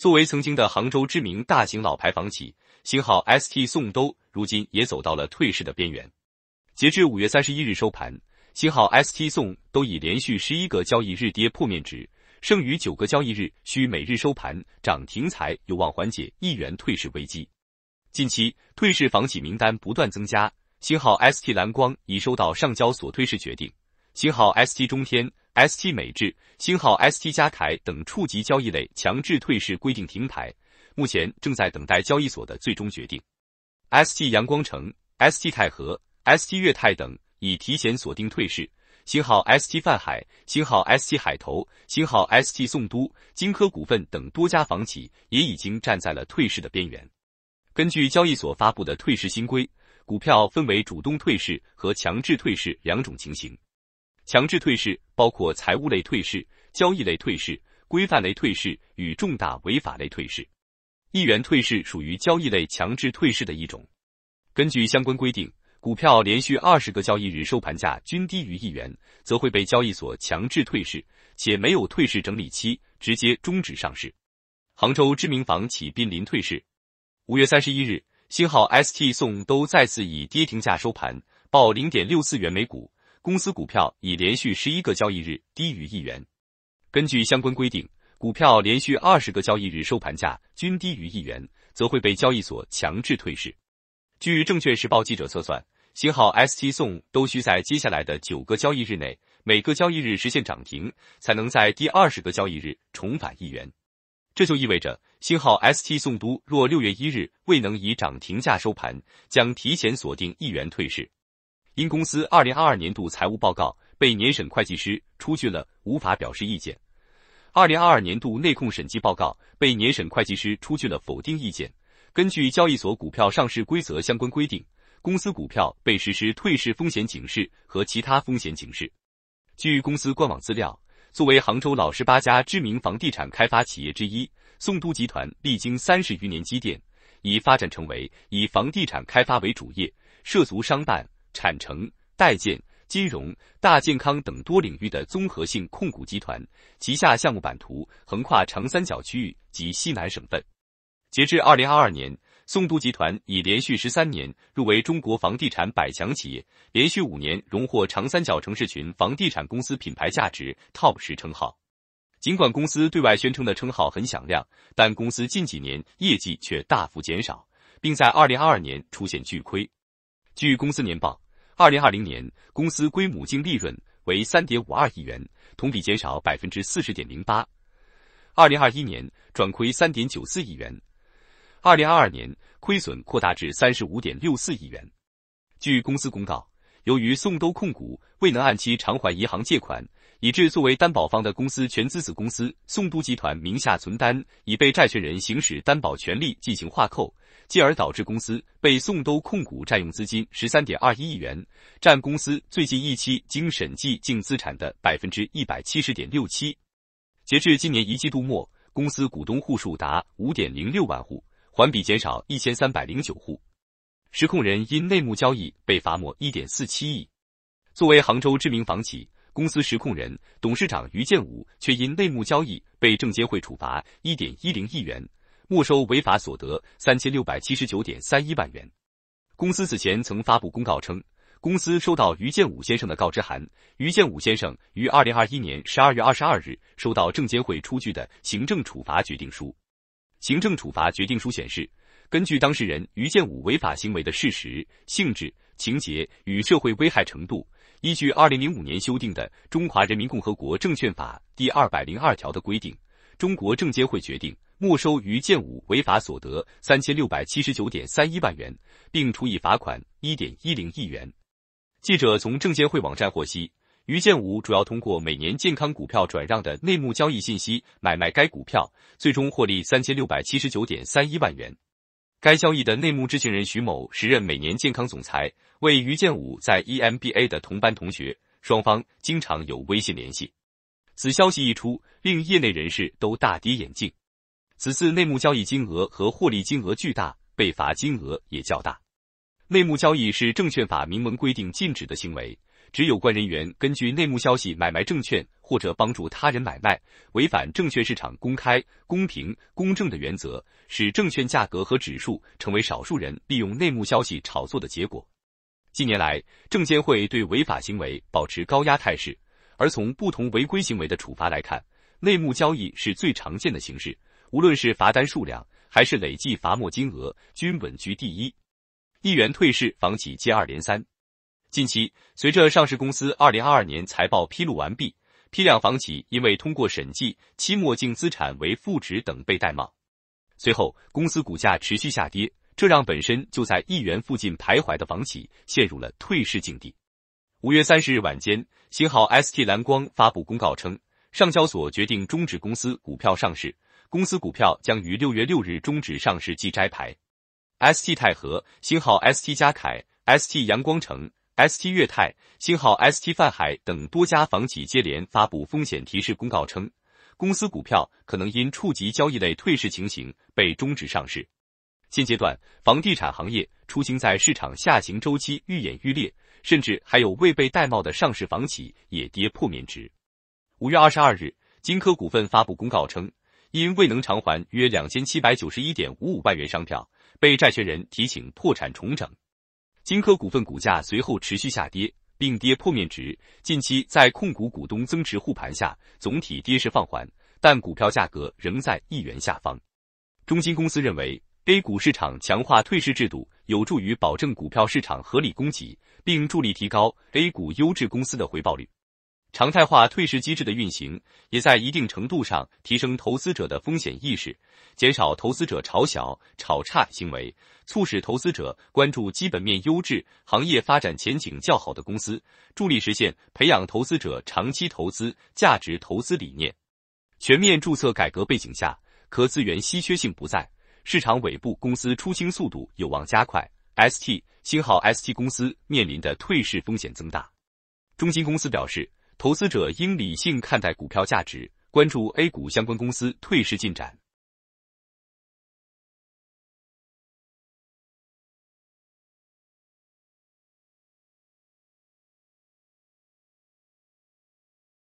作为曾经的杭州知名大型老牌房企，星号 ST 宋都如今也走到了退市的边缘。截至五月三十一日收盘，星号 ST 宋都已连续十一个交易日跌破面值，剩余九个交易日需每日收盘涨停才有望缓解亿元退市危机。近期退市房企名单不断增加，星号 ST 蓝光已收到上交所退市决定，星号 ST 中天。ST 美制、星号 ST 加台等触及交易类强制退市规定停牌，目前正在等待交易所的最终决定。ST 阳光城、ST 泰和、ST 粤泰等已提前锁定退市。星号 ST 泛海、星号 ST 海投、星号 ST 宋都、金科股份等多家房企也已经站在了退市的边缘。根据交易所发布的退市新规，股票分为主动退市和强制退市两种情形。强制退市包括财务类退市、交易类退市、规范类退市与重大违法类退市。一元退市属于交易类强制退市的一种。根据相关规定，股票连续二十个交易日收盘价均低于一元，则会被交易所强制退市，且没有退市整理期，直接终止上市。杭州知名房企濒临退市。五月三十一日，星号 ST 宋都再次以跌停价收盘，报零点六四元每股。公司股票已连续十一个交易日低于一元。根据相关规定，股票连续二十个交易日收盘价均低于一元，则会被交易所强制退市。据证券时报记者测算，星号 ST 宋都需在接下来的九个交易日内，每个交易日实现涨停，才能在第二十个交易日重返一元。这就意味着，星号 ST 宋都若六月一日未能以涨停价收盘，将提前锁定一元退市。因公司二零二二年度财务报告被年审会计师出具了无法表示意见，二零二二年度内控审计报告被年审会计师出具了否定意见。根据交易所股票上市规则相关规定，公司股票被实施退市风险警示和其他风险警示。据公司官网资料，作为杭州老十八家知名房地产开发企业之一，宋都集团历经三十余年积淀，已发展成为以房地产开发为主业，涉足商办。产城代建、金融、大健康等多领域的综合性控股集团，旗下项目版图横跨长三角区域及西南省份。截至二零二二年，宋都集团已连续十三年入围中国房地产百强企业，连续五年荣获长三角城市群房地产公司品牌价值 TOP 十称号。尽管公司对外宣称的称号很响亮，但公司近几年业绩却大幅减少，并在二零二二年出现巨亏。据公司年报，二零二零年公司归母净利润为三点五二亿元，同比减少百分之四十点零八；二零二一年转亏三点九四亿元；二零二二年亏损扩大至三十五点六四亿元。据公司公告，由于宋都控股未能按期偿还银行借款，以致作为担保方的公司全资子公司宋都集团名下存单已被债权人行使担保权利进行划扣。进而导致公司被宋都控股占用资金十三点二一亿元，占公司最近一期经审计净资产的百分之一百七十点六七。截至今年一季度末，公司股东户数达五点零六万户，环比减少一千三百零九户。实控人因内幕交易被罚没一点四七亿。作为杭州知名房企，公司实控人、董事长于建武却因内幕交易被证监会处罚一点一零亿元。没收违法所得三千六百七十九点三一万元。公司此前曾发布公告称，公司收到于建武先生的告知函。于建武先生于二零二一年十二月二十二日收到证监会出具的行政处罚决定书。行政处罚决定书显示，根据当事人于建武违法行为的事实、性质、情节与社会危害程度，依据二零零五年修订的《中华人民共和国证券法》第二百零二条的规定，中国证监会决定。没收于建武违法所得三千六百七十九点三一万元，并处以罚款一点一零亿元。记者从证监会网站获悉，于建武主要通过每年健康股票转让的内幕交易信息买卖该股票，最终获利三千六百七十九点三一万元。该交易的内幕知情人徐某时任每年健康总裁，为于建武在 EMBA 的同班同学，双方经常有微信联系。此消息一出，令业内人士都大跌眼镜。此次内幕交易金额和获利金额巨大，被罚金额也较大。内幕交易是证券法明文规定禁止的行为，指有关人员根据内幕消息买卖证券或者帮助他人买卖，违反证券市场公开、公平、公正的原则，使证券价格和指数成为少数人利用内幕消息炒作的结果。近年来，证监会对违法行为保持高压态势，而从不同违规行为的处罚来看，内幕交易是最常见的形式。无论是罚单数量，还是累计罚没金额，均稳居第一。亿元退市房企接二连三。近期，随着上市公司二零二二年财报披露完毕，批量房企因为通过审计期末净资产为负值等被戴帽，随后公司股价持续下跌，这让本身就在亿元附近徘徊的房企陷入了退市境地。五月三十日晚间，星号 S T 蓝光发布公告称，上交所决定终止公司股票上市。公司股票将于六月六日终止上市即摘牌。ST 泰和、星号 ST 嘉凯、ST 阳光城、ST 粤泰、星号 ST 泛海等多家房企接连发布风险提示公告，称公司股票可能因触及交易类退市情形被终止上市。现阶段，房地产行业出行在市场下行周期愈演愈烈，甚至还有未被戴帽的上市房企也跌破面值。五月二十二日，金科股份发布公告称。因未能偿还约两千七百九十一点五五万元商票，被债权人提请破产重整。金科股份股价随后持续下跌，并跌破面值。近期在控股股东增持护盘下，总体跌势放缓，但股票价格仍在一元下方。中金公司认为，A 股市场强化退市制度，有助于保证股票市场合理供给，并助力提高 A 股优质公司的回报率。常态化退市机制的运行，也在一定程度上提升投资者的风险意识，减少投资者炒小、炒差行为，促使投资者关注基本面优质、行业发展前景较好的公司，助力实现培养投资者长期投资、价值投资理念。全面注册改革背景下，壳资源稀缺性不再，市场尾部公司出清速度有望加快，ST 星号 ST 公司面临的退市风险增大。中金公司表示。投资者应理性看待股票价值，关注 A 股相关公司退市进展。